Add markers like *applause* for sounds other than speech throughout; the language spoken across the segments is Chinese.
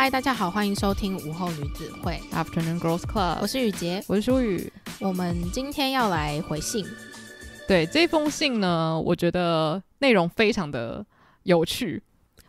嗨，大家好，欢迎收听午后女子会 Afternoon Girls Club。我是雨洁，我是淑雨，我们今天要来回信。对，这封信呢，我觉得内容非常的有趣。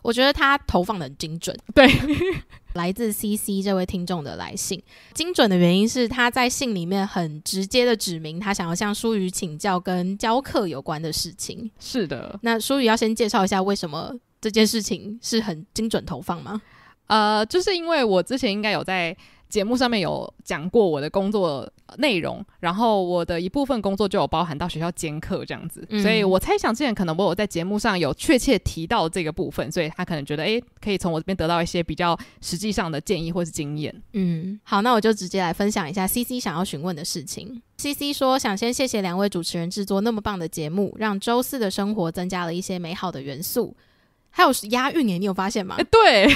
我觉得它投放的很精准。对，*laughs* 来自 CC 这位听众的来信，精准的原因是他在信里面很直接的指明，他想要向舒宇请教跟教课有关的事情。是的，那舒宇要先介绍一下为什么这件事情是很精准投放吗？呃，就是因为我之前应该有在节目上面有讲过我的工作内容，然后我的一部分工作就有包含到学校兼课这样子，所以我猜想之前可能我有在节目上有确切提到这个部分，所以他可能觉得哎，可以从我这边得到一些比较实际上的建议或是经验。嗯，好，那我就直接来分享一下 C C 想要询问的事情。C C 说想先谢谢两位主持人制作那么棒的节目，让周四的生活增加了一些美好的元素，还有押韵耶，你有发现吗？对。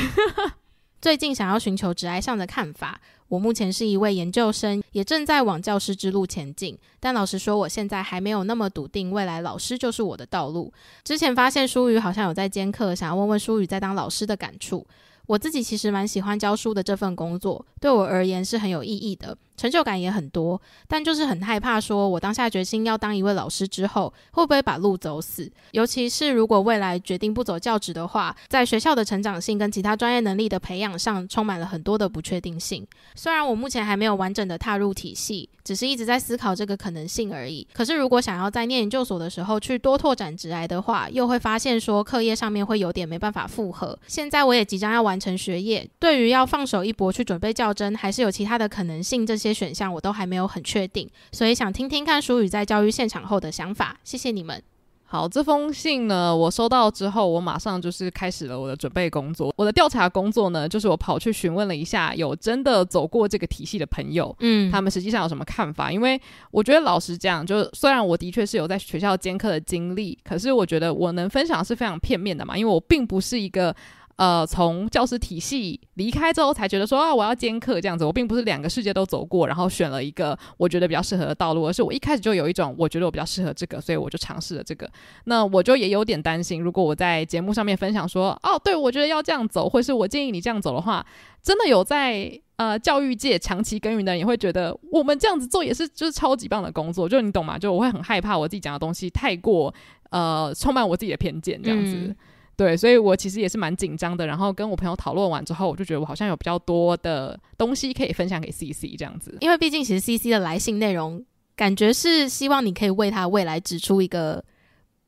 最近想要寻求职爱上的看法，我目前是一位研究生，也正在往教师之路前进。但老实说，我现在还没有那么笃定未来老师就是我的道路。之前发现淑雨好像有在兼课，想要问问淑雨在当老师的感触。我自己其实蛮喜欢教书的这份工作，对我而言是很有意义的。成就感也很多，但就是很害怕说，我当下决心要当一位老师之后，会不会把路走死？尤其是如果未来决定不走教职的话，在学校的成长性跟其他专业能力的培养上，充满了很多的不确定性。虽然我目前还没有完整的踏入体系，只是一直在思考这个可能性而已。可是如果想要在念研究所的时候去多拓展职来的话，又会发现说课业上面会有点没办法负荷。现在我也即将要完成学业，对于要放手一搏去准备较真，还是有其他的可能性这。这些选项我都还没有很确定，所以想听听看淑宇在教育现场后的想法。谢谢你们。好，这封信呢，我收到之后，我马上就是开始了我的准备工作。我的调查工作呢，就是我跑去询问了一下有真的走过这个体系的朋友，嗯，他们实际上有什么看法？因为我觉得老实讲，就虽然我的确是有在学校兼课的经历，可是我觉得我能分享是非常片面的嘛，因为我并不是一个。呃，从教师体系离开之后，才觉得说啊，我要兼课这样子。我并不是两个世界都走过，然后选了一个我觉得比较适合的道路，而是我一开始就有一种我觉得我比较适合这个，所以我就尝试了这个。那我就也有点担心，如果我在节目上面分享说哦，对我觉得要这样走，或是我建议你这样走的话，真的有在呃教育界长期耕耘的人也会觉得我们这样子做也是就是超级棒的工作，就是你懂吗？就我会很害怕我自己讲的东西太过呃充满我自己的偏见这样子。对，所以我其实也是蛮紧张的。然后跟我朋友讨论完之后，我就觉得我好像有比较多的东西可以分享给 C C 这样子。因为毕竟其实 C C 的来信内容，感觉是希望你可以为他未来指出一个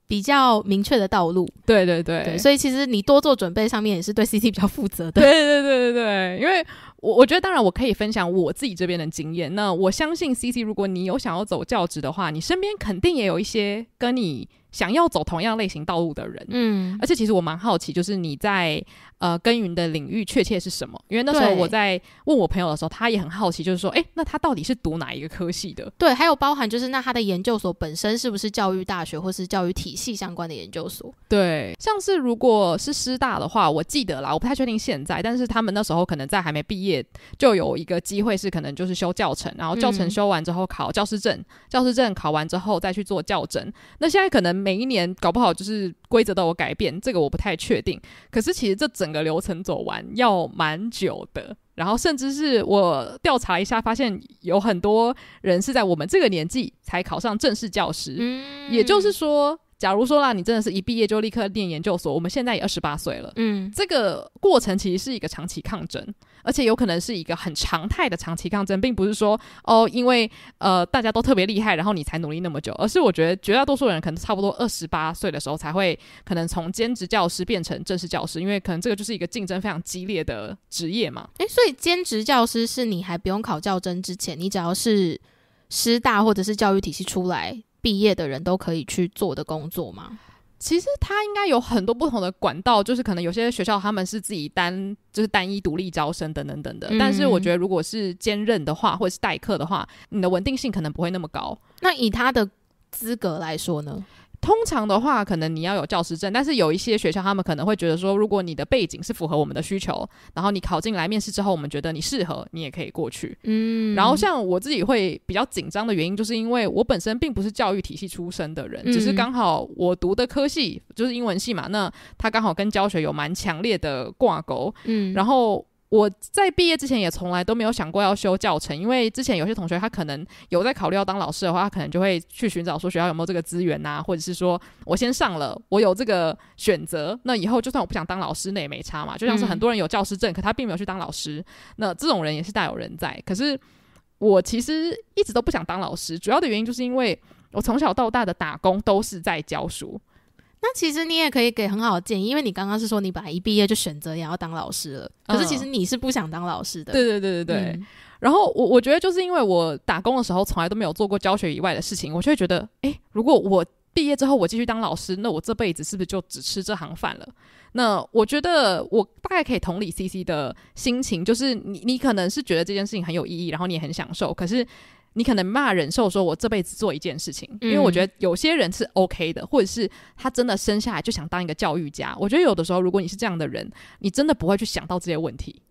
比较明确的道路。对对对。所以其实你多做准备，上面也是对 C C 比较负责的。对对对对对。因为我我觉得，当然我可以分享我自己这边的经验。那我相信 C C，如果你有想要走教职的话，你身边肯定也有一些跟你。想要走同样类型道路的人，嗯，而且其实我蛮好奇，就是你在呃耕耘的领域确切是什么？因为那时候我在问我朋友的时候，他也很好奇，就是说，哎，那他到底是读哪一个科系的？对，还有包含就是那他的研究所本身是不是教育大学或是教育体系相关的研究所？对，像是如果是师大的话，我记得啦，我不太确定现在，但是他们那时候可能在还没毕业就有一个机会是可能就是修教程，然后教程修完之后考教师证，教师证考完之后再去做校正。那现在可能。每一年搞不好就是规则的我改变，这个我不太确定。可是其实这整个流程走完要蛮久的，然后甚至是我调查一下，发现有很多人是在我们这个年纪才考上正式教师，也就是说。假如说啦，你真的是一毕业就立刻念研究所，我们现在也二十八岁了，嗯，这个过程其实是一个长期抗争，而且有可能是一个很常态的长期抗争，并不是说哦，因为呃大家都特别厉害，然后你才努力那么久，而是我觉得绝大多数人可能差不多二十八岁的时候才会可能从兼职教师变成正式教师，因为可能这个就是一个竞争非常激烈的职业嘛。诶，所以兼职教师是你还不用考教资之前，你只要是师大或者是教育体系出来。毕业的人都可以去做的工作吗？其实他应该有很多不同的管道，就是可能有些学校他们是自己单就是单一独立招生等等等的。但是我觉得如果是兼任的话，或者是代课的话，你的稳定性可能不会那么高。那以他的资格来说呢？通常的话，可能你要有教师证，但是有一些学校他们可能会觉得说，如果你的背景是符合我们的需求，然后你考进来面试之后，我们觉得你适合，你也可以过去。嗯，然后像我自己会比较紧张的原因，就是因为我本身并不是教育体系出身的人，只是刚好我读的科系就是英文系嘛，那它刚好跟教学有蛮强烈的挂钩。嗯，然后。我在毕业之前也从来都没有想过要修教程，因为之前有些同学他可能有在考虑要当老师的话，他可能就会去寻找说学校有没有这个资源呐，或者是说我先上了，我有这个选择，那以后就算我不想当老师，那也没差嘛。就像是很多人有教师证，可他并没有去当老师，那这种人也是大有人在。可是我其实一直都不想当老师，主要的原因就是因为我从小到大的打工都是在教书。那其实你也可以给很好的建议，因为你刚刚是说你本来一毕业就选择也要当老师了，可是其实你是不想当老师的。对对对对对。然后我我觉得就是因为我打工的时候从来都没有做过教学以外的事情，我就会觉得，哎，如果我毕业之后我继续当老师，那我这辈子是不是就只吃这行饭了？那我觉得我大概可以同理 C C 的心情，就是你你可能是觉得这件事情很有意义，然后你也很享受，可是。你可能骂忍受说，我这辈子做一件事情，因为我觉得有些人是 OK 的，或者是他真的生下来就想当一个教育家。我觉得有的时候，如果你是这样的人，你真的不会去想到这些问题。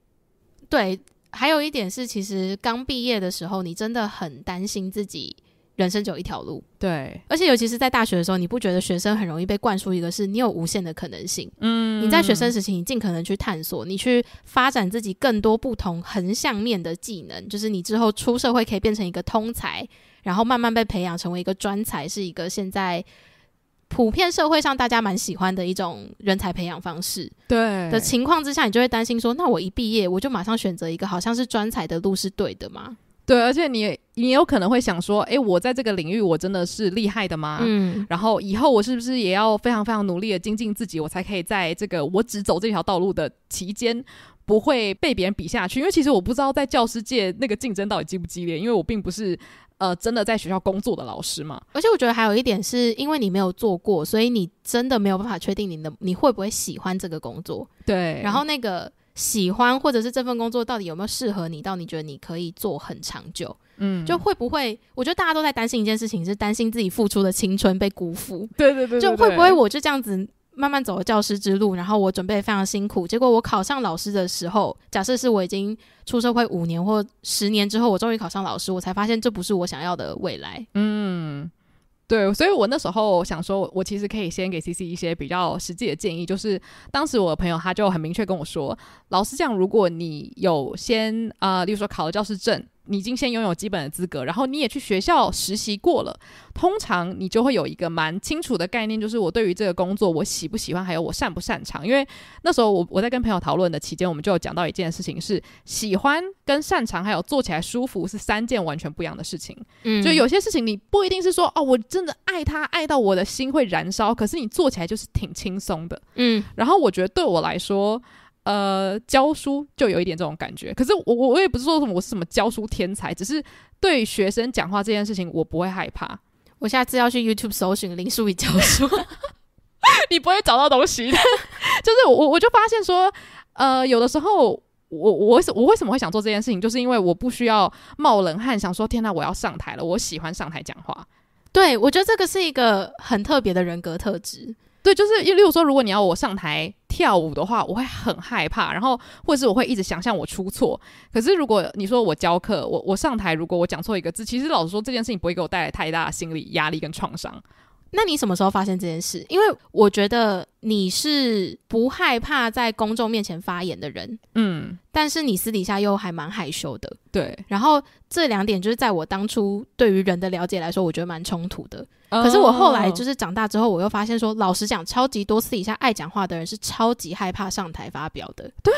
对，还有一点是，其实刚毕业的时候，你真的很担心自己。人生就一条路，对。而且尤其是在大学的时候，你不觉得学生很容易被灌输一个是你有无限的可能性？嗯，你在学生时期，你尽可能去探索，你去发展自己更多不同横向面的技能，就是你之后出社会可以变成一个通才，然后慢慢被培养成为一个专才，是一个现在普遍社会上大家蛮喜欢的一种人才培养方式。对的情况之下，你就会担心说，那我一毕业我就马上选择一个好像是专才的路是对的吗？对，而且你你有可能会想说，哎，我在这个领域我真的是厉害的吗？嗯，然后以后我是不是也要非常非常努力的精进自己，我才可以在这个我只走这条道路的期间不会被别人比下去？因为其实我不知道在教师界那个竞争到底激不激烈，因为我并不是呃真的在学校工作的老师嘛。而且我觉得还有一点是因为你没有做过，所以你真的没有办法确定你的你会不会喜欢这个工作。对，然后那个。喜欢或者是这份工作到底有没有适合你？到你觉得你可以做很长久，嗯，就会不会？我觉得大家都在担心一件事情，是担心自己付出的青春被辜负。对对对，就会不会？我就这样子慢慢走了教师之路，然后我准备非常辛苦，结果我考上老师的时候，假设是我已经出社会五年或十年之后，我终于考上老师，我才发现这不是我想要的未来。嗯。对，所以我那时候想说，我其实可以先给 C C 一些比较实际的建议，就是当时我的朋友他就很明确跟我说，老师这样，如果你有先啊，例如说考了教师证。你已经先拥有基本的资格，然后你也去学校实习过了，通常你就会有一个蛮清楚的概念，就是我对于这个工作我喜不喜欢，还有我擅不擅长。因为那时候我我在跟朋友讨论的期间，我们就有讲到一件事情，是喜欢跟擅长，还有做起来舒服是三件完全不一样的事情。嗯，就有些事情你不一定是说哦，我真的爱他爱到我的心会燃烧，可是你做起来就是挺轻松的。嗯，然后我觉得对我来说。呃，教书就有一点这种感觉。可是我我我也不是说什么我是什么教书天才，只是对学生讲话这件事情，我不会害怕。我下次要去 YouTube 搜寻林书仪教书，*laughs* 你不会找到东西的。*laughs* 就是我我就发现说，呃，有的时候我我我为什么会想做这件事情，就是因为我不需要冒冷汗，想说天哪，我要上台了。我喜欢上台讲话，对我觉得这个是一个很特别的人格特质。对，就是例如说，如果你要我上台。跳舞的话，我会很害怕，然后或者是我会一直想象我出错。可是如果你说我教课，我我上台，如果我讲错一个字，其实老实说，这件事情不会给我带来太大的心理压力跟创伤。那你什么时候发现这件事？因为我觉得你是不害怕在公众面前发言的人，嗯，但是你私底下又还蛮害羞的，对。然后这两点就是在我当初对于人的了解来说，我觉得蛮冲突的。可是我后来就是长大之后，我又发现说，老实讲，超级多私底下爱讲话的人是超级害怕上台发表的，对。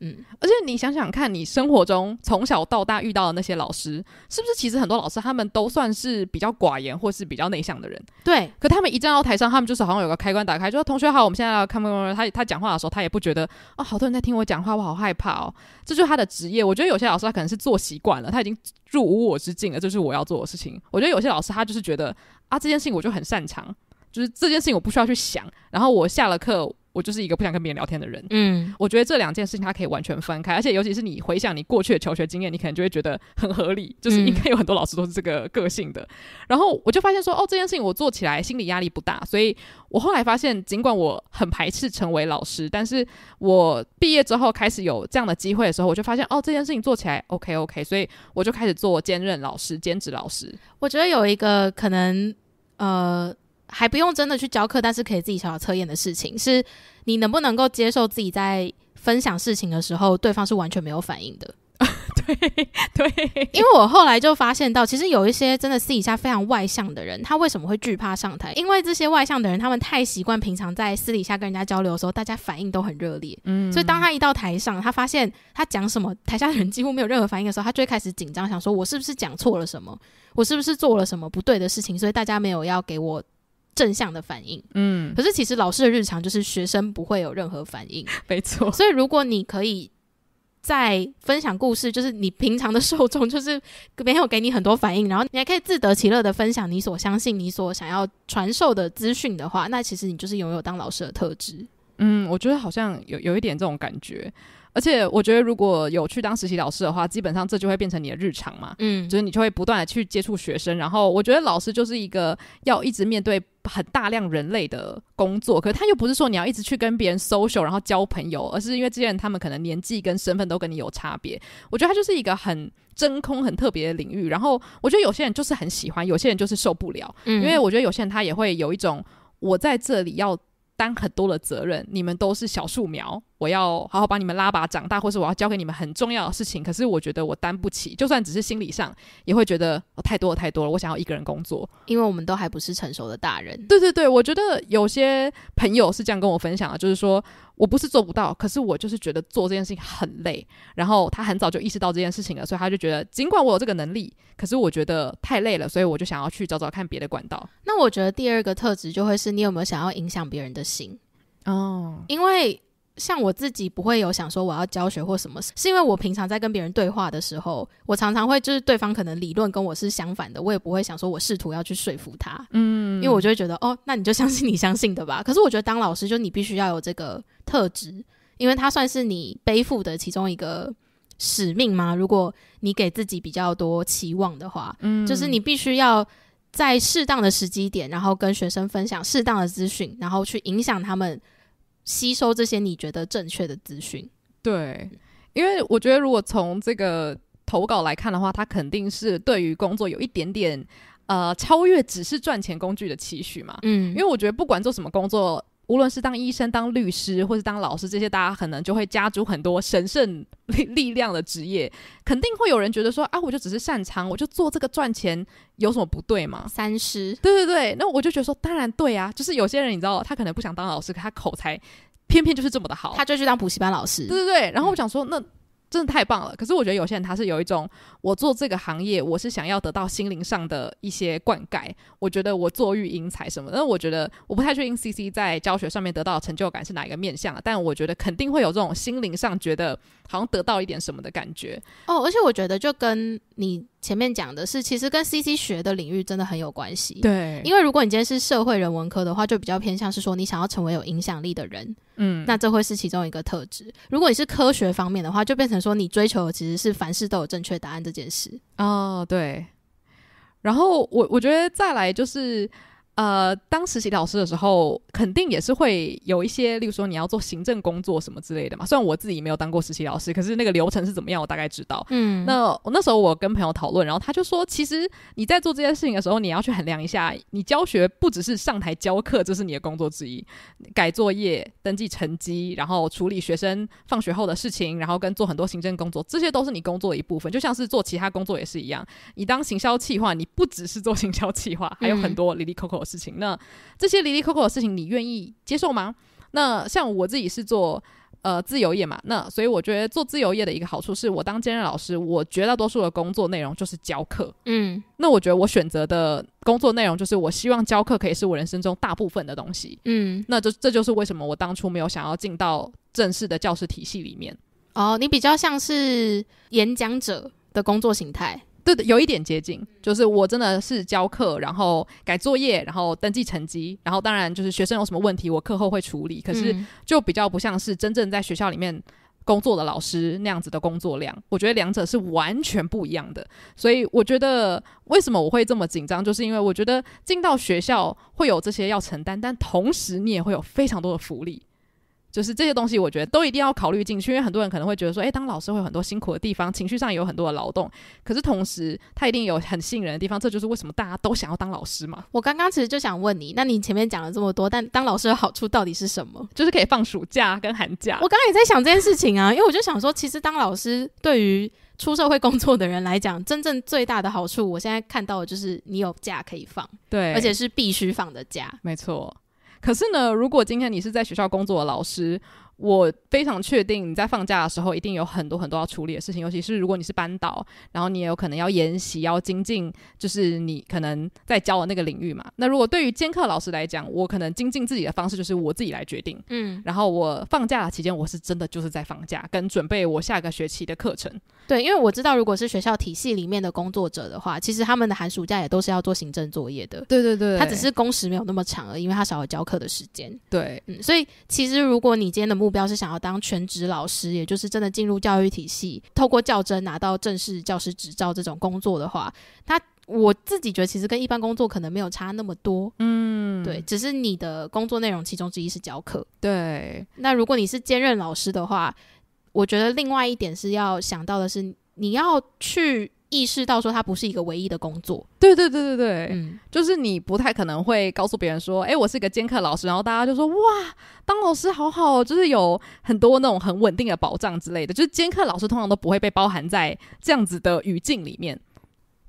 嗯，而且你想想看，你生活中从小到大遇到的那些老师，是不是其实很多老师他们都算是比较寡言或是比较内向的人？对。可他们一站到台上，他们就是好像有个开关打开，就说“同学好，我们现在要看课他他讲话的时候，他也不觉得哦，好多人在听我讲话，我好害怕哦。这就是他的职业。我觉得有些老师他可能是做习惯了，他已经入无我之境了，这是我要做的事情。我觉得有些老师他就是觉得啊，这件事情我就很擅长，就是这件事情我不需要去想，然后我下了课。我就是一个不想跟别人聊天的人。嗯，我觉得这两件事情它可以完全分开，而且尤其是你回想你过去的求学经验，你可能就会觉得很合理，就是应该有很多老师都是这个个性的。然后我就发现说，哦，这件事情我做起来心理压力不大，所以我后来发现，尽管我很排斥成为老师，但是我毕业之后开始有这样的机会的时候，我就发现，哦，这件事情做起来 OK OK，所以我就开始做兼任老师、兼职老师。我觉得有一个可能，呃。还不用真的去教课，但是可以自己小小测验的事情，是你能不能够接受自己在分享事情的时候，对方是完全没有反应的？啊，*laughs* 对对。因为我后来就发现到，其实有一些真的私底下非常外向的人，他为什么会惧怕上台？因为这些外向的人，他们太习惯平常在私底下跟人家交流的时候，大家反应都很热烈。嗯。所以当他一到台上，他发现他讲什么，台下的人几乎没有任何反应的时候，他会开始紧张，想说我是不是讲错了什么？我是不是做了什么不对的事情？所以大家没有要给我。正向的反应，嗯，可是其实老师的日常就是学生不会有任何反应，*laughs* 没错。所以如果你可以在分享故事，就是你平常的受众就是没有给你很多反应，然后你还可以自得其乐的分享你所相信、你所想要传授的资讯的话，那其实你就是拥有当老师的特质。嗯，我觉得好像有有一点这种感觉。而且我觉得，如果有去当实习老师的话，基本上这就会变成你的日常嘛。嗯，就是你就会不断的去接触学生。然后我觉得老师就是一个要一直面对很大量人类的工作，可是他又不是说你要一直去跟别人 social，然后交朋友，而是因为这些人他们可能年纪跟身份都跟你有差别。我觉得他就是一个很真空、很特别的领域。然后我觉得有些人就是很喜欢，有些人就是受不了。嗯，因为我觉得有些人他也会有一种我在这里要担很多的责任，你们都是小树苗。我要好好把你们拉拔长大，或是我要交给你们很重要的事情。可是我觉得我担不起，就算只是心理上，也会觉得哦、太多太多了。我想要一个人工作，因为我们都还不是成熟的大人。对对对，我觉得有些朋友是这样跟我分享的，就是说我不是做不到，可是我就是觉得做这件事情很累。然后他很早就意识到这件事情了，所以他就觉得，尽管我有这个能力，可是我觉得太累了，所以我就想要去找找看别的管道。那我觉得第二个特质就会是你有没有想要影响别人的心哦，因为。像我自己不会有想说我要教学或什么，是因为我平常在跟别人对话的时候，我常常会就是对方可能理论跟我是相反的，我也不会想说我试图要去说服他，嗯，因为我就会觉得哦，那你就相信 *laughs* 你相信的吧。可是我觉得当老师就你必须要有这个特质，因为它算是你背负的其中一个使命嘛。如果你给自己比较多期望的话，嗯，就是你必须要在适当的时机点，然后跟学生分享适当的资讯，然后去影响他们。吸收这些你觉得正确的资讯，对，因为我觉得如果从这个投稿来看的话，他肯定是对于工作有一点点呃超越只是赚钱工具的期许嘛，嗯，因为我觉得不管做什么工作。无论是当医生、当律师，或是当老师，这些大家可能就会加注很多神圣力力量的职业，肯定会有人觉得说：啊，我就只是擅长，我就做这个赚钱，有什么不对吗？三师，对对对，那我就觉得说，当然对啊，就是有些人你知道，他可能不想当老师，可他口才偏偏就是这么的好，他就去当补习班老师，对对对，然后我想说那。真的太棒了！可是我觉得有些人他是有一种，我做这个行业，我是想要得到心灵上的一些灌溉。我觉得我做育英才什么，但我觉得我不太确定 CC 在教学上面得到成就感是哪一个面向。但我觉得肯定会有这种心灵上觉得好像得到一点什么的感觉哦。而且我觉得就跟你。前面讲的是，其实跟 CC 学的领域真的很有关系。对，因为如果你今天是社会人文科的话，就比较偏向是说你想要成为有影响力的人。嗯，那这会是其中一个特质。如果你是科学方面的话，就变成说你追求的其实是凡事都有正确答案这件事。哦，对。然后我我觉得再来就是。呃，当实习老师的时候，肯定也是会有一些，例如说你要做行政工作什么之类的嘛。虽然我自己没有当过实习老师，可是那个流程是怎么样，我大概知道。嗯，那我那时候我跟朋友讨论，然后他就说，其实你在做这件事情的时候，你要去衡量一下，你教学不只是上台教课，这是你的工作之一，改作业、登记成绩，然后处理学生放学后的事情，然后跟做很多行政工作，这些都是你工作的一部分。就像是做其他工作也是一样，你当行销企划，你不只是做行销企划，还有很多 l a 扣扣。事情那，这些离离扣扣的事情你愿意接受吗？那像我自己是做呃自由业嘛，那所以我觉得做自由业的一个好处是我当兼任老师，我绝大多数的工作内容就是教课。嗯，那我觉得我选择的工作内容就是我希望教课可以是我人生中大部分的东西。嗯，那这这就是为什么我当初没有想要进到正式的教师体系里面。哦，你比较像是演讲者的工作形态。是有一点接近，就是我真的是教课，然后改作业，然后登记成绩，然后当然就是学生有什么问题，我课后会处理。可是就比较不像是真正在学校里面工作的老师那样子的工作量，我觉得两者是完全不一样的。所以我觉得为什么我会这么紧张，就是因为我觉得进到学校会有这些要承担，但同时你也会有非常多的福利。就是这些东西，我觉得都一定要考虑进去，因为很多人可能会觉得说，哎，当老师会有很多辛苦的地方，情绪上也有很多的劳动。可是同时，他一定有很吸引人的地方，这就是为什么大家都想要当老师嘛。我刚刚其实就想问你，那你前面讲了这么多，但当老师的好处到底是什么？就是可以放暑假跟寒假。我刚刚也在想这件事情啊，因为我就想说，其实当老师对于出社会工作的人来讲，真正最大的好处，我现在看到的就是你有假可以放，对，而且是必须放的假，没错。可是呢，如果今天你是在学校工作的老师。我非常确定，你在放假的时候一定有很多很多要处理的事情，尤其是如果你是班导，然后你也有可能要研习、要精进，就是你可能在教的那个领域嘛。那如果对于兼课老师来讲，我可能精进自己的方式就是我自己来决定，嗯，然后我放假期间我是真的就是在放假，跟准备我下个学期的课程。对，因为我知道，如果是学校体系里面的工作者的话，其实他们的寒暑假也都是要做行政作业的。对对对，他只是工时没有那么长而因为他少了教课的时间。对，嗯，所以其实如果你今天的目目标是想要当全职老师，也就是真的进入教育体系，透过教真拿到正式教师执照这种工作的话，他我自己觉得其实跟一般工作可能没有差那么多。嗯，对，只是你的工作内容其中之一是教课。对，那如果你是兼任老师的话，我觉得另外一点是要想到的是，你要去。意识到说他不是一个唯一的工作，对对对对对，嗯，就是你不太可能会告诉别人说，哎，我是一个兼课老师，然后大家就说哇，当老师好好，就是有很多那种很稳定的保障之类的，就是兼课老师通常都不会被包含在这样子的语境里面。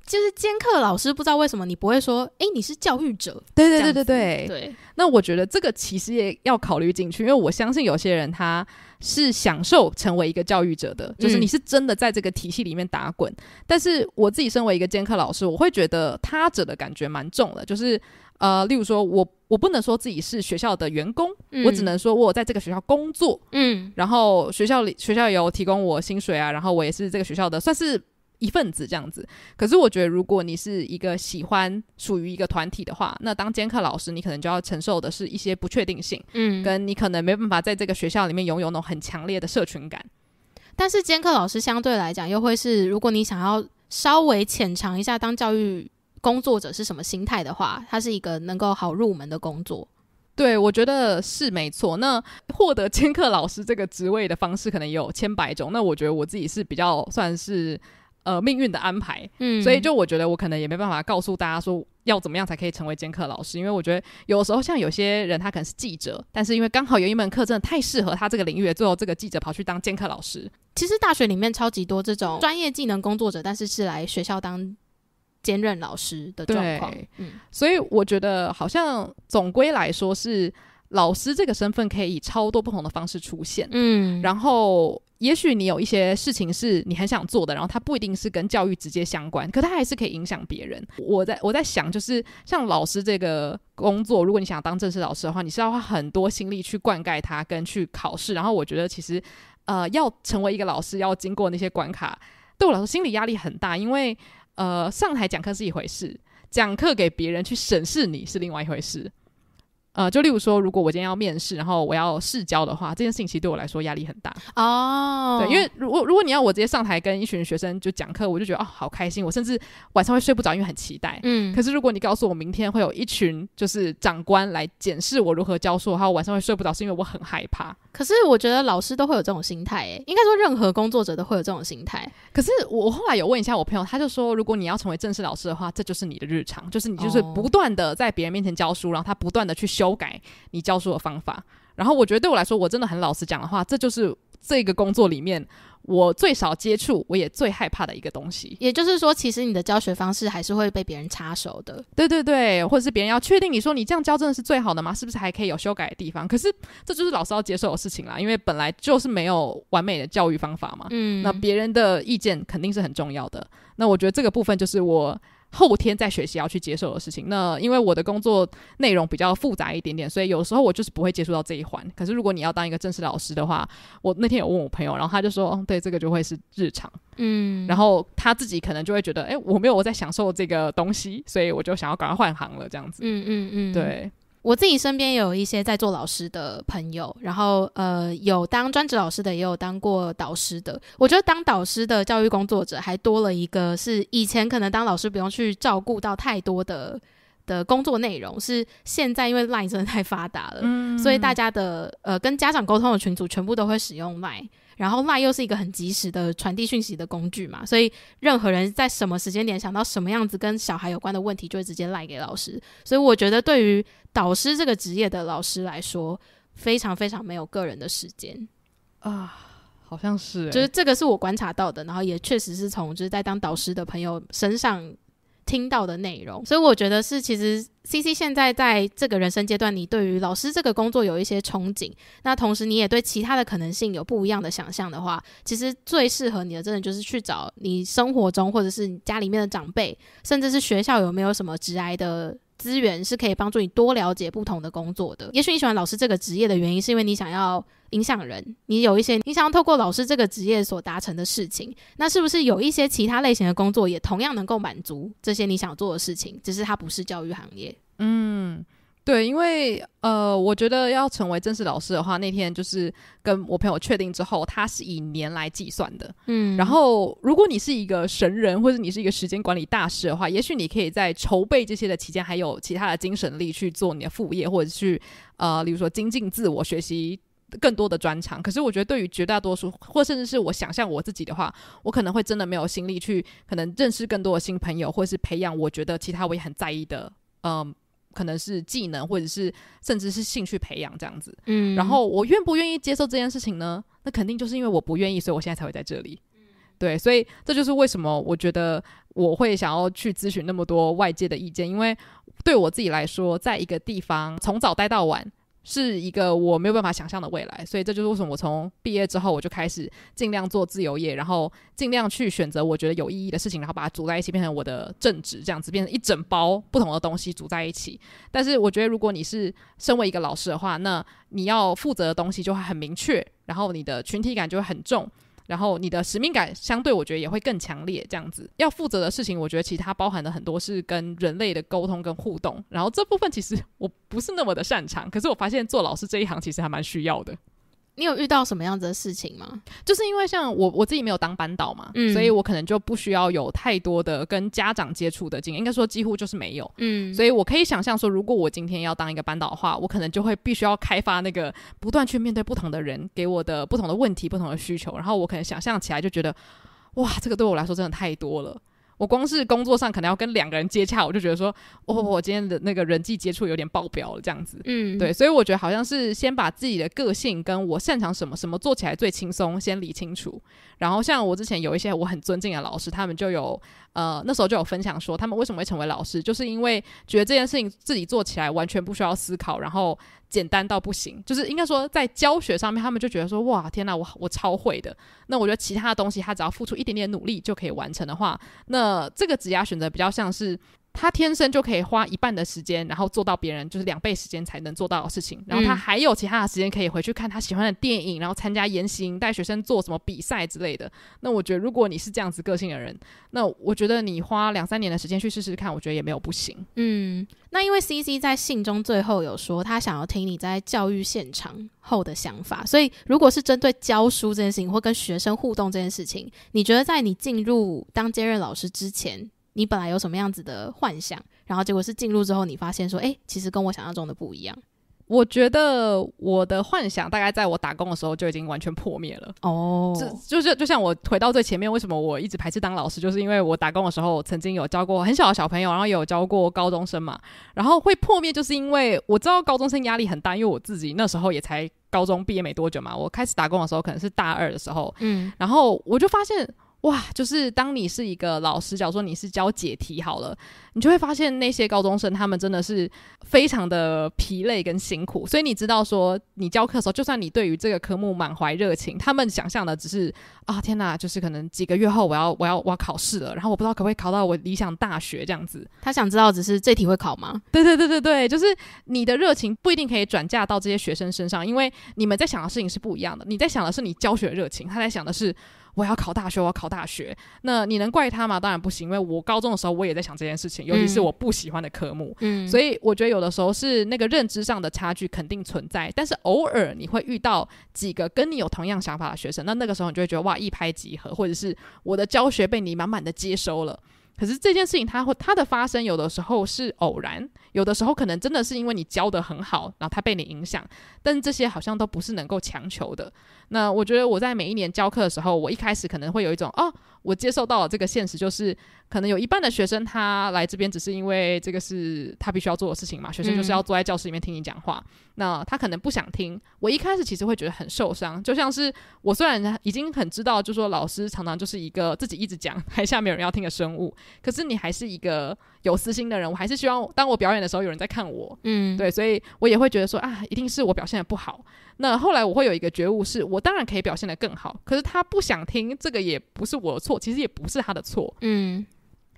就是兼课老师不知道为什么你不会说，哎，你是教育者，对对对对对，对。那我觉得这个其实也要考虑进去，因为我相信有些人他。是享受成为一个教育者的，就是你是真的在这个体系里面打滚。但是我自己身为一个兼课老师，我会觉得他者的感觉蛮重的。就是呃，例如说我我不能说自己是学校的员工，我只能说我在这个学校工作，嗯，然后学校里学校有提供我薪水啊，然后我也是这个学校的算是。一份子这样子，可是我觉得，如果你是一个喜欢属于一个团体的话，那当兼课老师，你可能就要承受的是一些不确定性，嗯，跟你可能没办法在这个学校里面拥有那种很强烈的社群感。但是，兼课老师相对来讲，又会是如果你想要稍微浅尝一下当教育工作者是什么心态的话，它是一个能够好入门的工作。对，我觉得是没错。那获得兼课老师这个职位的方式可能有千百种，那我觉得我自己是比较算是。呃，命运的安排，嗯，所以就我觉得，我可能也没办法告诉大家说要怎么样才可以成为兼课老师，因为我觉得有时候，像有些人他可能是记者，但是因为刚好有一门课真的太适合他这个领域，最后这个记者跑去当兼课老师。其实大学里面超级多这种专业技能工作者，但是是来学校当兼任老师的状况。嗯，所以我觉得好像总归来说是老师这个身份可以以超多不同的方式出现。嗯，然后。也许你有一些事情是你很想做的，然后它不一定是跟教育直接相关，可它还是可以影响别人。我在我在想，就是像老师这个工作，如果你想当正式老师的话，你是要花很多心力去灌溉它跟去考试。然后我觉得其实，呃，要成为一个老师，要经过那些关卡，对我来说心理压力很大，因为呃，上台讲课是一回事，讲课给别人去审视你是另外一回事。呃，就例如说，如果我今天要面试，然后我要试教的话，这件事情其实对我来说压力很大哦。对，因为如果如果你要我直接上台跟一群学生就讲课，我就觉得哦好开心，我甚至晚上会睡不着，因为很期待。嗯。可是如果你告诉我明天会有一群就是长官来检视我如何教书的话，我晚上会睡不着，是因为我很害怕。可是我觉得老师都会有这种心态，诶，应该说任何工作者都会有这种心态。可是我后来有问一下我朋友，他就说，如果你要成为正式老师的话，这就是你的日常，就是你就是不断的在别人面前教书，然后他不断的去。修改你教书的方法，然后我觉得对我来说，我真的很老实讲的话，这就是这个工作里面我最少接触，我也最害怕的一个东西。也就是说，其实你的教学方式还是会被别人插手的，对对对，或者是别人要确定你说你这样教真的是最好的吗？是不是还可以有修改的地方？可是这就是老师要接受的事情啦，因为本来就是没有完美的教育方法嘛。嗯，那别人的意见肯定是很重要的。那我觉得这个部分就是我。后天再学习要去接受的事情。那因为我的工作内容比较复杂一点点，所以有时候我就是不会接触到这一环。可是如果你要当一个正式老师的话，我那天有问我朋友，然后他就说，对，这个就会是日常。嗯，然后他自己可能就会觉得，哎，我没有我在享受这个东西，所以我就想要赶快换行了，这样子。嗯嗯嗯，对。我自己身边也有一些在做老师的朋友，然后呃，有当专职老师的，也有当过导师的。我觉得当导师的教育工作者还多了一个，是以前可能当老师不用去照顾到太多的的工作内容，是现在因为 Line 真的太发达了，所以大家的呃跟家长沟通的群组全部都会使用 Line。然后赖又是一个很及时的传递讯息的工具嘛，所以任何人在什么时间点想到什么样子跟小孩有关的问题，就会直接赖给老师。所以我觉得对于导师这个职业的老师来说，非常非常没有个人的时间啊，好像是，就是这个是我观察到的，然后也确实是从就是在当导师的朋友身上。听到的内容，所以我觉得是，其实 C C 现在在这个人生阶段，你对于老师这个工作有一些憧憬，那同时你也对其他的可能性有不一样的想象的话，其实最适合你的，真的就是去找你生活中或者是你家里面的长辈，甚至是学校有没有什么直癌的。资源是可以帮助你多了解不同的工作的。也许你喜欢老师这个职业的原因，是因为你想要影响人。你有一些，你想要透过老师这个职业所达成的事情，那是不是有一些其他类型的工作也同样能够满足这些你想做的事情？只是它不是教育行业。嗯。对，因为呃，我觉得要成为正式老师的话，那天就是跟我朋友确定之后，他是以年来计算的。嗯，然后如果你是一个神人，或者你是一个时间管理大师的话，也许你可以在筹备这些的期间，还有其他的精神力去做你的副业，或者去呃，比如说精进自我，学习更多的专长。可是，我觉得对于绝大多数，或甚至是我想象我自己的话，我可能会真的没有心力去可能认识更多的新朋友，或是培养我觉得其他我也很在意的，嗯。可能是技能，或者是甚至是兴趣培养这样子。嗯，然后我愿不愿意接受这件事情呢？那肯定就是因为我不愿意，所以我现在才会在这里。对，所以这就是为什么我觉得我会想要去咨询那么多外界的意见，因为对我自己来说，在一个地方从早待到晚。是一个我没有办法想象的未来，所以这就是为什么我从毕业之后我就开始尽量做自由业，然后尽量去选择我觉得有意义的事情，然后把它组在一起，变成我的正职，这样子变成一整包不同的东西组在一起。但是我觉得，如果你是身为一个老师的话，那你要负责的东西就会很明确，然后你的群体感就会很重。然后你的使命感相对，我觉得也会更强烈。这样子要负责的事情，我觉得其他包含的很多是跟人类的沟通跟互动。然后这部分其实我不是那么的擅长，可是我发现做老师这一行其实还蛮需要的。你有遇到什么样子的事情吗？就是因为像我我自己没有当班导嘛，所以我可能就不需要有太多的跟家长接触的经验，应该说几乎就是没有。嗯，所以我可以想象说，如果我今天要当一个班导的话，我可能就会必须要开发那个不断去面对不同的人，给我的不同的问题、不同的需求，然后我可能想象起来就觉得，哇，这个对我来说真的太多了。我光是工作上可能要跟两个人接洽，我就觉得说，我我今天的那个人际接触有点爆表了，这样子，嗯，对，所以我觉得好像是先把自己的个性跟我擅长什么，什么做起来最轻松，先理清楚，然后像我之前有一些我很尊敬的老师，他们就有。呃，那时候就有分享说，他们为什么会成为老师，就是因为觉得这件事情自己做起来完全不需要思考，然后简单到不行。就是应该说，在教学上面，他们就觉得说，哇，天哪，我我超会的。那我觉得其他的东西，他只要付出一点点努力就可以完成的话，那这个职业选择比较像是。他天生就可以花一半的时间，然后做到别人就是两倍时间才能做到的事情。然后他还有其他的时间可以回去看他喜欢的电影，然后参加研习，带学生做什么比赛之类的。那我觉得，如果你是这样子个性的人，那我觉得你花两三年的时间去试试看，我觉得也没有不行。嗯，那因为 C C 在信中最后有说，他想要听你在教育现场后的想法，所以如果是针对教书这件事情，或跟学生互动这件事情，你觉得在你进入当兼任老师之前？你本来有什么样子的幻想，然后结果是进入之后，你发现说，哎，其实跟我想象中的不一样。我觉得我的幻想大概在我打工的时候就已经完全破灭了。哦，这就是就像我回到最前面，为什么我一直排斥当老师，就是因为我打工的时候曾经有教过很小的小朋友，然后有教过高中生嘛，然后会破灭，就是因为我知道高中生压力很大，因为我自己那时候也才高中毕业没多久嘛。我开始打工的时候可能是大二的时候，嗯，然后我就发现。哇，就是当你是一个老师，假如说你是教解题好了，你就会发现那些高中生他们真的是非常的疲累跟辛苦。所以你知道说，你教课的时候，就算你对于这个科目满怀热情，他们想象的只是啊天哪，就是可能几个月后我要我要我要考试了，然后我不知道可不可以考到我理想大学这样子。他想知道只是这题会考吗？对对对对对，就是你的热情不一定可以转嫁到这些学生身上，因为你们在想的事情是不一样的。你在想的是你教学热情，他在想的是。我要考大学，我要考大学。那你能怪他吗？当然不行，因为我高中的时候我也在想这件事情，尤其是我不喜欢的科目。嗯，所以我觉得有的时候是那个认知上的差距肯定存在，但是偶尔你会遇到几个跟你有同样想法的学生，那那个时候你就会觉得哇，一拍即合，或者是我的教学被你满满的接收了。可是这件事情，它会它的发生，有的时候是偶然，有的时候可能真的是因为你教的很好，然后它被你影响，但是这些好像都不是能够强求的。那我觉得我在每一年教课的时候，我一开始可能会有一种哦。我接受到了这个现实，就是可能有一半的学生他来这边只是因为这个是他必须要做的事情嘛。学生就是要坐在教室里面听你讲话，那他可能不想听。我一开始其实会觉得很受伤，就像是我虽然已经很知道，就说老师常常就是一个自己一直讲，台下没有人要听的生物，可是你还是一个。有私心的人，我还是希望当我表演的时候，有人在看我。嗯，对，所以我也会觉得说啊，一定是我表现的不好。那后来我会有一个觉悟，是我当然可以表现的更好，可是他不想听，这个也不是我的错，其实也不是他的错。嗯。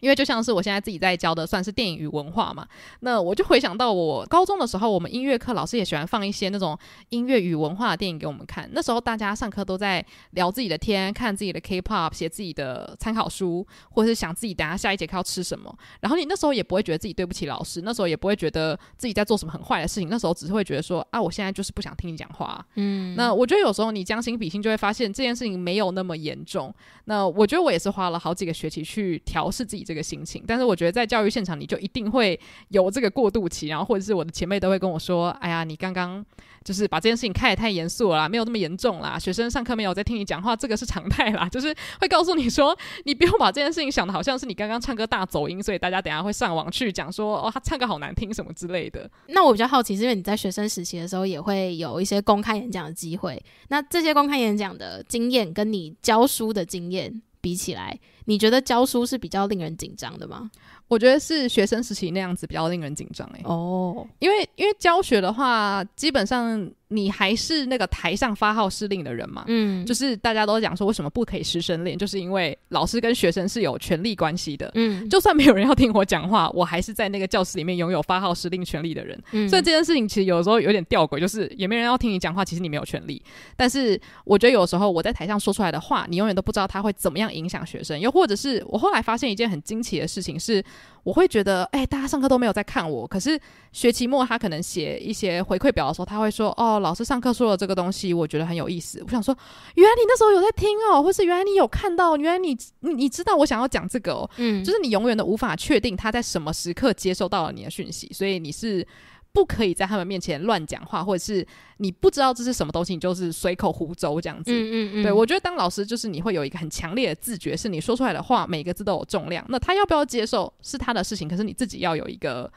因为就像是我现在自己在教的，算是电影与文化嘛。那我就回想到我高中的时候，我们音乐课老师也喜欢放一些那种音乐与文化的电影给我们看。那时候大家上课都在聊自己的天，看自己的 K-pop，写自己的参考书，或是想自己等下下一节课要吃什么。然后你那时候也不会觉得自己对不起老师，那时候也不会觉得自己在做什么很坏的事情。那时候只是会觉得说啊，我现在就是不想听你讲话。嗯，那我觉得有时候你将心比心，就会发现这件事情没有那么严重。那我觉得我也是花了好几个学期去调试自己。这个心情，但是我觉得在教育现场，你就一定会有这个过渡期，然后或者是我的前辈都会跟我说：“哎呀，你刚刚就是把这件事情看得太严肃了，没有那么严重啦。学生上课没有在听你讲话，这个是常态啦，*laughs* 就是会告诉你说，你不用把这件事情想的好像是你刚刚唱歌大走音，所以大家等下会上网去讲说哦，他唱歌好难听什么之类的。”那我比较好奇，是因为你在学生时期的时候也会有一些公开演讲的机会，那这些公开演讲的经验跟你教书的经验比起来？你觉得教书是比较令人紧张的吗？我觉得是学生时期那样子比较令人紧张哎。哦，因为因为教学的话，基本上。你还是那个台上发号施令的人嘛？嗯，就是大家都讲说为什么不可以师生恋，就是因为老师跟学生是有权力关系的。嗯，就算没有人要听我讲话，我还是在那个教室里面拥有发号施令权力的人。所以这件事情其实有时候有点吊诡，就是也没人要听你讲话，其实你没有权利，但是我觉得有时候我在台上说出来的话，你永远都不知道他会怎么样影响学生。又或者是我后来发现一件很惊奇的事情是。我会觉得，哎，大家上课都没有在看我。可是学期末，他可能写一些回馈表的时候，他会说：“哦，老师上课说了这个东西，我觉得很有意思。”我想说，原来你那时候有在听哦，或是原来你有看到，原来你你你知道我想要讲这个哦。嗯，就是你永远都无法确定他在什么时刻接收到了你的讯息，所以你是。不可以在他们面前乱讲话，或者是你不知道这是什么东西，你就是随口胡诌这样子。嗯嗯嗯，对我觉得当老师就是你会有一个很强烈的自觉，是你说出来的话每个字都有重量。那他要不要接受是他的事情，可是你自己要有一个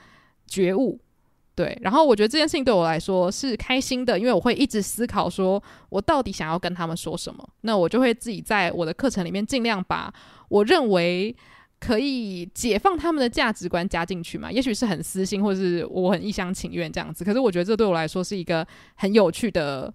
觉悟。对，然后我觉得这件事情对我来说是开心的，因为我会一直思考说我到底想要跟他们说什么，那我就会自己在我的课程里面尽量把我认为。可以解放他们的价值观加进去嘛？也许是很私心，或是我很一厢情愿这样子。可是我觉得这对我来说是一个很有趣的。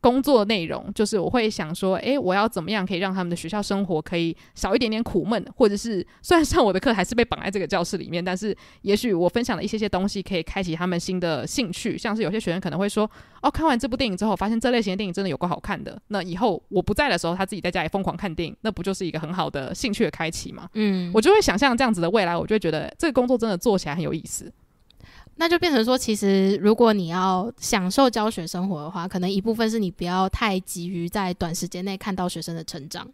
工作内容就是我会想说，诶，我要怎么样可以让他们的学校生活可以少一点点苦闷？或者是虽然上我的课还是被绑在这个教室里面，但是也许我分享了一些些东西，可以开启他们新的兴趣。像是有些学生可能会说，哦，看完这部电影之后，发现这类型的电影真的有够好看的。那以后我不在的时候，他自己在家里疯狂看电影，那不就是一个很好的兴趣的开启吗？嗯，我就会想象这样子的未来，我就会觉得这个工作真的做起来很有意思。那就变成说，其实如果你要享受教学生活的话，可能一部分是你不要太急于在短时间内看到学生的成长。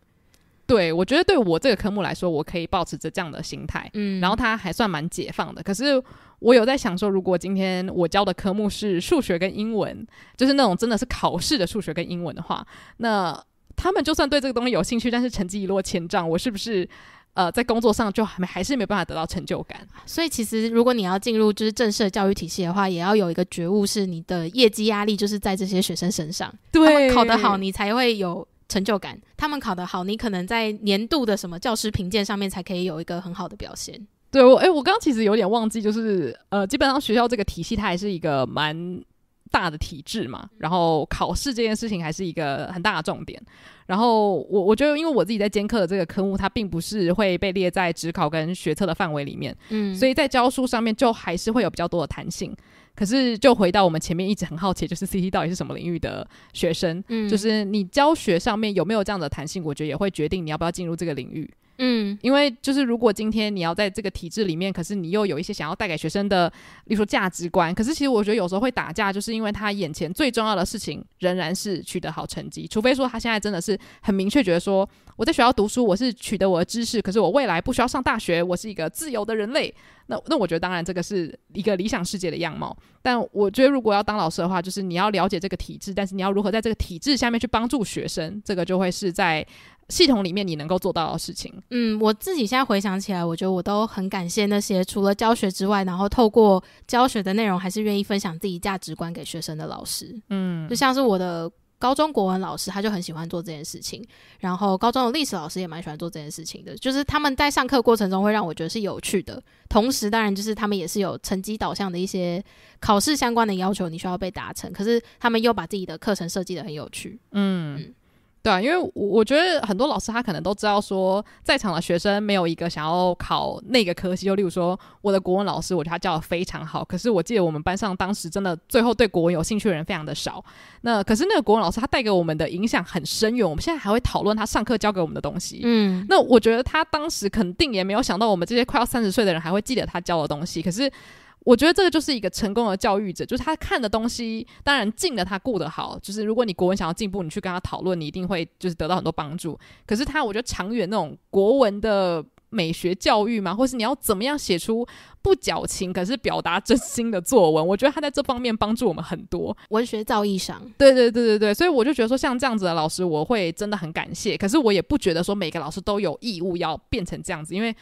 对，我觉得对我这个科目来说，我可以保持着这样的心态，嗯，然后它还算蛮解放的。可是我有在想说，如果今天我教的科目是数学跟英文，就是那种真的是考试的数学跟英文的话，那他们就算对这个东西有兴趣，但是成绩一落千丈，我是不是？呃，在工作上就还没还是没办法得到成就感，所以其实如果你要进入就是正式的教育体系的话，也要有一个觉悟，是你的业绩压力就是在这些学生身上，他们考得好，你才会有成就感；他们考得好，你可能在年度的什么教师评鉴上面才可以有一个很好的表现。对，我哎，我刚刚其实有点忘记，就是呃，基本上学校这个体系它还是一个蛮。大的体制嘛，然后考试这件事情还是一个很大的重点。然后我我觉得，因为我自己在兼课的这个科目，它并不是会被列在职考跟学测的范围里面，嗯，所以在教书上面就还是会有比较多的弹性。可是，就回到我们前面一直很好奇，就是 CT 到底是什么领域的学生，嗯，就是你教学上面有没有这样的弹性，我觉得也会决定你要不要进入这个领域。嗯，因为就是如果今天你要在这个体制里面，可是你又有一些想要带给学生的，比如说价值观，可是其实我觉得有时候会打架，就是因为他眼前最重要的事情仍然是取得好成绩，除非说他现在真的是很明确觉得说我在学校读书我是取得我的知识，可是我未来不需要上大学，我是一个自由的人类。那那我觉得当然这个是一个理想世界的样貌，但我觉得如果要当老师的话，就是你要了解这个体制，但是你要如何在这个体制下面去帮助学生，这个就会是在。系统里面你能够做到的事情，嗯，我自己现在回想起来，我觉得我都很感谢那些除了教学之外，然后透过教学的内容还是愿意分享自己价值观给学生的老师，嗯，就像是我的高中国文老师，他就很喜欢做这件事情，然后高中的历史老师也蛮喜欢做这件事情的，就是他们在上课过程中会让我觉得是有趣的，同时当然就是他们也是有成绩导向的一些考试相关的要求，你需要被达成，可是他们又把自己的课程设计的很有趣，嗯。对啊，因为我觉得很多老师他可能都知道，说在场的学生没有一个想要考那个科系。就例如说，我的国文老师，我觉得他教的非常好。可是我记得我们班上当时真的最后对国文有兴趣的人非常的少。那可是那个国文老师他带给我们的影响很深远，我们现在还会讨论他上课教给我们的东西。嗯，那我觉得他当时肯定也没有想到我们这些快要三十岁的人还会记得他教的东西。可是。我觉得这个就是一个成功的教育者，就是他看的东西，当然近的他过得好。就是如果你国文想要进步，你去跟他讨论，你一定会就是得到很多帮助。可是他，我觉得长远那种国文的美学教育嘛，或是你要怎么样写出不矫情可是表达真心的作文，我觉得他在这方面帮助我们很多。文学造诣上，对对对对对，所以我就觉得说像这样子的老师，我会真的很感谢。可是我也不觉得说每个老师都有义务要变成这样子，因为。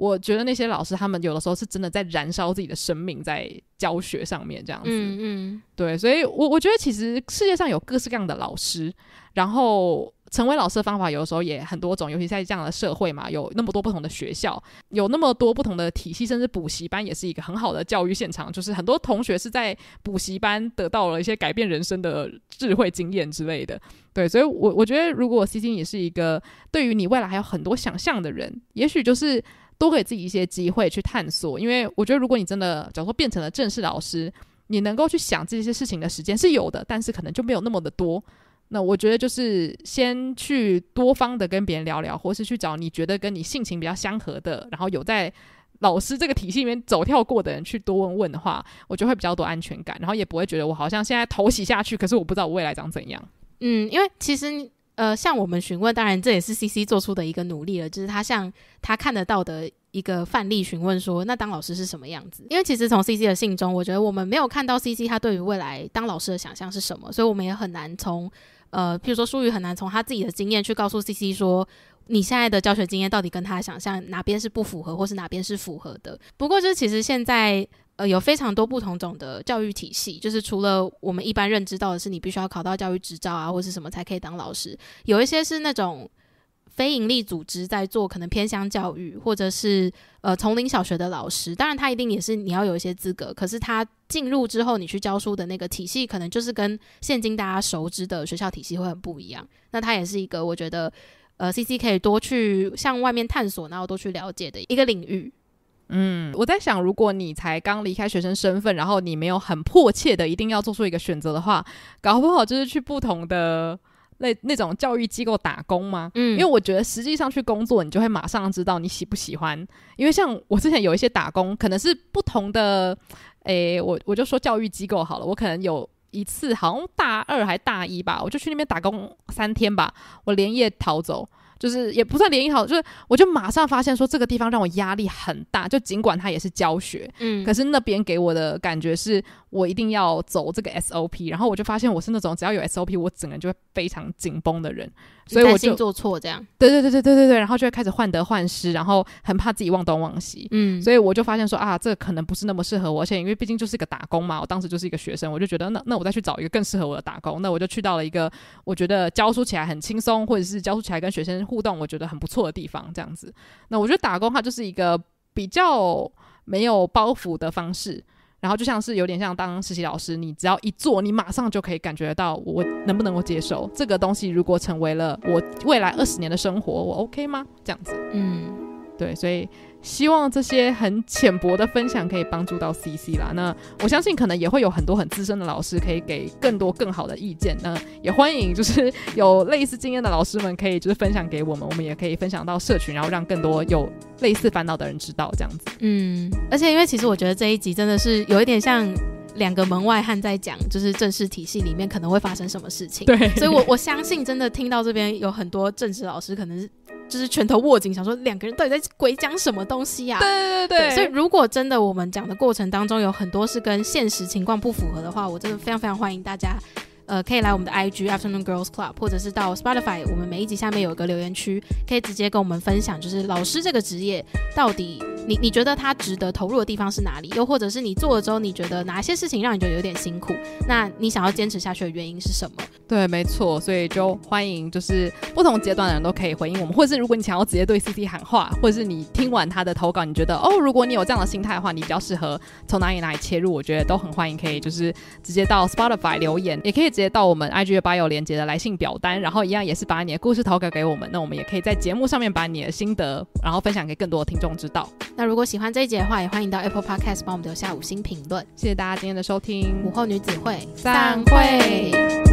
我觉得那些老师，他们有的时候是真的在燃烧自己的生命在教学上面这样子，嗯嗯，对，所以，我我觉得其实世界上有各式各样的老师，然后成为老师的方法有的时候也很多种，尤其在这样的社会嘛，有那么多不同的学校，有那么多不同的体系，甚至补习班也是一个很好的教育现场，就是很多同学是在补习班得到了一些改变人生的智慧经验之类的，对，所以，我我觉得如果 C C 也是一个对于你未来还有很多想象的人，也许就是。多给自己一些机会去探索，因为我觉得如果你真的，假如说变成了正式老师，你能够去想这些事情的时间是有的，但是可能就没有那么的多。那我觉得就是先去多方的跟别人聊聊，或是去找你觉得跟你性情比较相合的，然后有在老师这个体系里面走跳过的人去多问问的话，我觉得会比较多安全感，然后也不会觉得我好像现在投洗下去，可是我不知道我未来长怎样。嗯，因为其实。呃，向我们询问，当然这也是 C C 做出的一个努力了，就是他向他看得到的一个范例询问说，那当老师是什么样子？因为其实从 C C 的信中，我觉得我们没有看到 C C 他对于未来当老师的想象是什么，所以我们也很难从呃，譬如说舒宇很难从他自己的经验去告诉 C C 说，你现在的教学经验到底跟他想象哪边是不符合，或是哪边是符合的。不过就是其实现在。呃，有非常多不同种的教育体系，就是除了我们一般认知到的是你必须要考到教育执照啊，或者是什么才可以当老师，有一些是那种非营利组织在做，可能偏向教育，或者是呃丛林小学的老师。当然，他一定也是你要有一些资格，可是他进入之后，你去教书的那个体系，可能就是跟现今大家熟知的学校体系会很不一样。那他也是一个我觉得，呃，C C 可以多去向外面探索，然后多去了解的一个领域。嗯，我在想，如果你才刚离开学生身份，然后你没有很迫切的一定要做出一个选择的话，搞不好就是去不同的那那种教育机构打工吗？嗯，因为我觉得实际上去工作，你就会马上知道你喜不喜欢。因为像我之前有一些打工，可能是不同的，诶，我我就说教育机构好了，我可能有一次好像大二还大一吧，我就去那边打工三天吧，我连夜逃走。就是也不算联谊好，就是我就马上发现说这个地方让我压力很大。就尽管它也是教学，嗯，可是那边给我的感觉是我一定要走这个 SOP。然后我就发现我是那种只要有 SOP，我整个人就会非常紧绷的人。所以我就做错这样。对对对对对对对。然后就会开始患得患失，然后很怕自己忘东忘西，嗯。所以我就发现说啊，这可能不是那么适合我。而且因为毕竟就是一个打工嘛，我当时就是一个学生，我就觉得那那我再去找一个更适合我的打工。那我就去到了一个我觉得教书起来很轻松，或者是教书起来跟学生。互动我觉得很不错的地方，这样子。那我觉得打工它就是一个比较没有包袱的方式，然后就像是有点像当实习老师，你只要一做，你马上就可以感觉到我能不能够接受这个东西。如果成为了我未来二十年的生活，我 OK 吗？这样子，嗯，对，所以。希望这些很浅薄的分享可以帮助到 C C 啦。那我相信可能也会有很多很资深的老师可以给更多更好的意见。那也欢迎就是有类似经验的老师们可以就是分享给我们，我们也可以分享到社群，然后让更多有类似烦恼的人知道这样子。嗯，而且因为其实我觉得这一集真的是有一点像两个门外汉在讲，就是正式体系里面可能会发生什么事情。对，所以我我相信真的听到这边有很多正式老师可能是。就是拳头握紧，想说两个人到底在鬼讲什么东西呀？对对对对。所以如果真的我们讲的过程当中有很多是跟现实情况不符合的话，我真的非常非常欢迎大家。呃，可以来我们的 IG Afternoon Girls Club，或者是到 Spotify，我们每一集下面有一个留言区，可以直接跟我们分享，就是老师这个职业到底你你觉得他值得投入的地方是哪里？又或者是你做了之后，你觉得哪些事情让你觉得有点辛苦？那你想要坚持下去的原因是什么？对，没错，所以就欢迎就是不同阶段的人都可以回应我们，或者是如果你想要直接对 C t 喊话，或者是你听完他的投稿，你觉得哦，如果你有这样的心态的话，你比较适合从哪里哪里切入，我觉得都很欢迎，可以就是直接到 Spotify 留言，也可以。接到我们 IG 的八友连接的来信表单，然后一样也是把你的故事投稿给我们，那我们也可以在节目上面把你的心得，然后分享给更多的听众知道。那如果喜欢这一节的话，也欢迎到 Apple Podcast 帮我们留下五星评论。谢谢大家今天的收听，午后女子会散会。